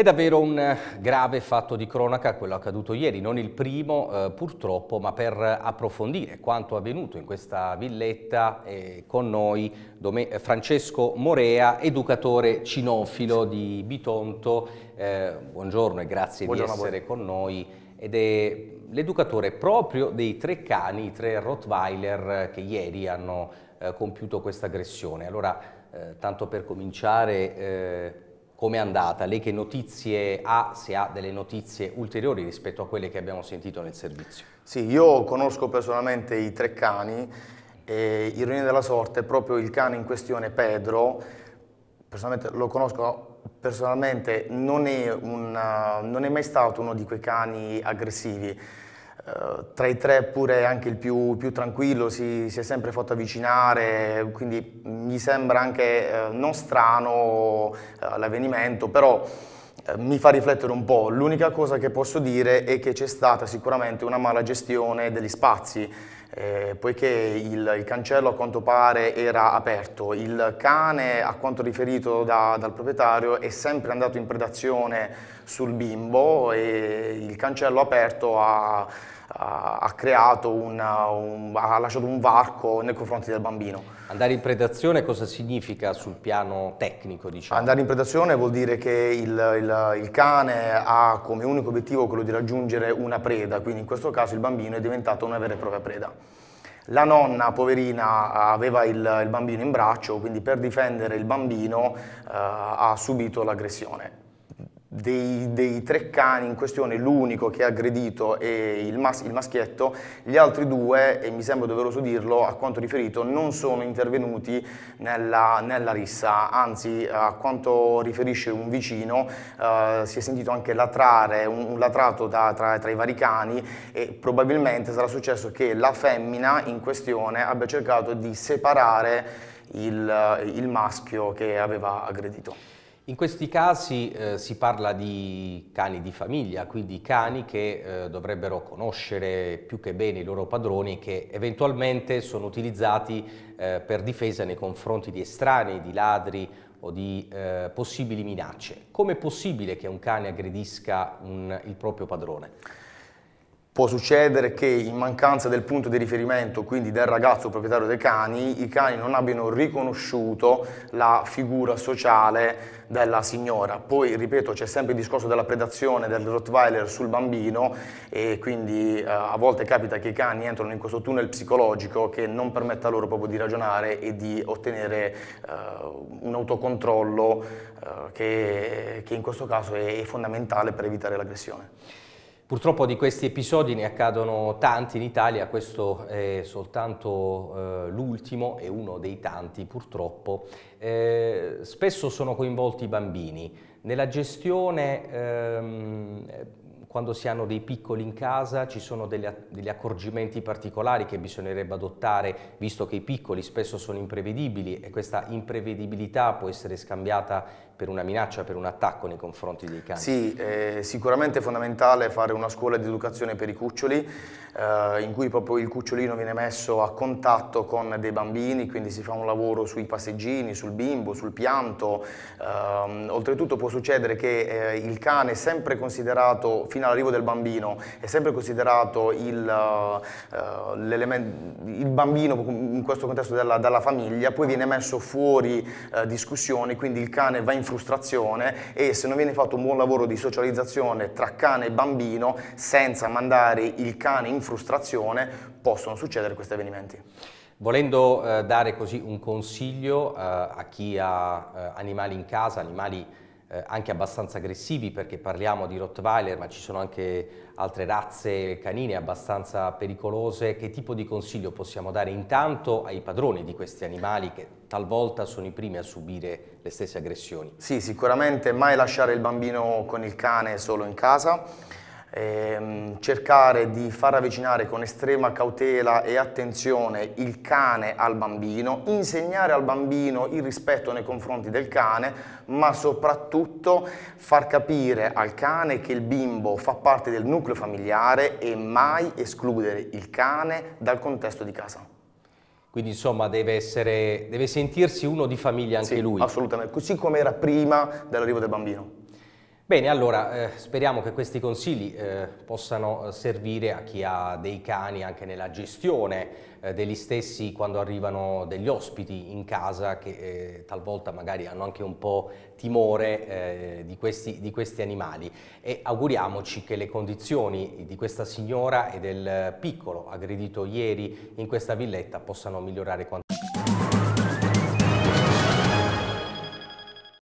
È davvero un eh, grave fatto di cronaca quello accaduto ieri, non il primo eh, purtroppo, ma per approfondire quanto avvenuto in questa villetta eh, con noi Dome eh, Francesco Morea, educatore cinofilo di Bitonto. Eh, buongiorno e grazie buongiorno di essere con noi. Ed è l'educatore proprio dei tre cani, i tre Rottweiler eh, che ieri hanno compiuto questa aggressione. Allora, tanto per cominciare Eh, come è andata? Lei che notizie ha, se ha delle notizie ulteriori rispetto a quelle che abbiamo sentito nel servizio? Sì, io conosco personalmente i tre cani e ironia della sorte, proprio il cane in questione, Pedro, personalmente lo conosco personalmente non è, una, non è mai stato uno di quei cani aggressivi eh, tra i tre pure anche il più, più tranquillo, si, si, è sempre fatto avvicinare, quindi mi sembra anche uh, non strano uh, l'avvenimento, però mi fa riflettere un po'. L'unica cosa che posso dire è che c'è stata sicuramente una mala gestione degli spazi eh, poiché il, il, cancello a quanto pare era aperto. Il cane, a quanto riferito da, dal proprietario, è sempre andato in predazione sul bimbo e il cancello aperto ha ha creato una, un, ha lasciato un varco nei confronti del bambino. Andare in predazione cosa significa sul piano tecnico? Diciamo? Andare in predazione vuol dire che il, il, il, cane ha come unico obiettivo quello di raggiungere una preda, quindi in questo caso il bambino è diventato una vera e propria preda. La nonna, poverina, aveva il, il bambino in braccio, quindi per difendere il bambino eh, ha subito l'aggressione dei, dei, tre cani in questione, l'unico che ha aggredito è il, mas il, maschietto, gli altri due, e mi sembra doveroso dirlo, a quanto riferito, non sono intervenuti nella, nella rissa, anzi a quanto riferisce un vicino eh, si è sentito anche latrare, un, un latrato da, tra, tra i vari cani e probabilmente sarà successo che la femmina in questione abbia cercato di separare il, il maschio che aveva aggredito. In questi casi eh, si parla di cani di famiglia, quindi cani che eh, dovrebbero conoscere più che bene i loro padroni che eventualmente sono utilizzati eh, per difesa nei confronti di estranei, di ladri o di eh, possibili minacce. Com'è possibile che un cane aggredisca un, il proprio padrone? Può succedere che in mancanza del punto di riferimento, quindi del ragazzo proprietario dei cani, i cani non abbiano riconosciuto la figura sociale della signora. Poi, ripeto, c'è sempre il discorso della predazione del Rottweiler sul bambino e quindi eh, a volte capita che i cani entrano in questo tunnel psicologico che non permette a loro proprio di ragionare e di ottenere eh, un autocontrollo eh, che, che in questo caso è fondamentale per evitare l'aggressione. Purtroppo di questi episodi ne accadono tanti in Italia, questo è soltanto eh, l'ultimo e uno dei tanti purtroppo. Eh, spesso sono coinvolti i bambini. Nella gestione ehm, quando si hanno dei piccoli in casa ci sono delle, degli accorgimenti particolari che bisognerebbe adottare visto che i piccoli spesso sono imprevedibili e questa imprevedibilità può essere scambiata per una minaccia, per un attacco nei confronti dei cani. Sì, è sicuramente fondamentale fare una scuola di educazione per i cuccioli eh, in cui proprio il cucciolino viene messo a contatto con dei bambini, quindi si fa un lavoro sui passeggini, sul bimbo, sul pianto. Eh, oltretutto può succedere che eh, il cane è sempre considerato fino fino all'arrivo del bambino è sempre considerato il, uh, il bambino in questo contesto della, dalla famiglia, poi viene messo fuori uh, discussione, quindi il cane va in frustrazione e se non viene fatto un buon lavoro di socializzazione tra cane e bambino senza mandare il cane in frustrazione possono succedere questi avvenimenti. Volendo eh, dare così un consiglio eh, a chi ha eh, animali in casa, animali eh, anche abbastanza aggressivi perché parliamo di Rottweiler ma ci sono anche altre razze canine abbastanza pericolose, che tipo di consiglio possiamo dare intanto ai padroni di questi animali che talvolta sono i primi a subire le stesse aggressioni? Sì, sicuramente mai lasciare il bambino con il cane solo in casa ehm, cercare di far avvicinare con estrema cautela e attenzione il cane al bambino, insegnare al bambino il rispetto nei confronti del cane, ma soprattutto far capire al cane che il bimbo fa parte del nucleo familiare e mai escludere il cane dal contesto di casa. Quindi insomma deve, essere, deve sentirsi uno di famiglia anche sì, lui. Assolutamente, così come era prima dell'arrivo del bambino. Bene, allora eh, speriamo che questi consigli eh, possano eh, servire a chi ha dei cani anche nella gestione eh, degli stessi quando arrivano degli ospiti in casa che eh, talvolta magari hanno anche un po' timore eh, di questi, di, questi, animali e auguriamoci che le condizioni di questa signora e del piccolo aggredito ieri in questa villetta possano migliorare quanto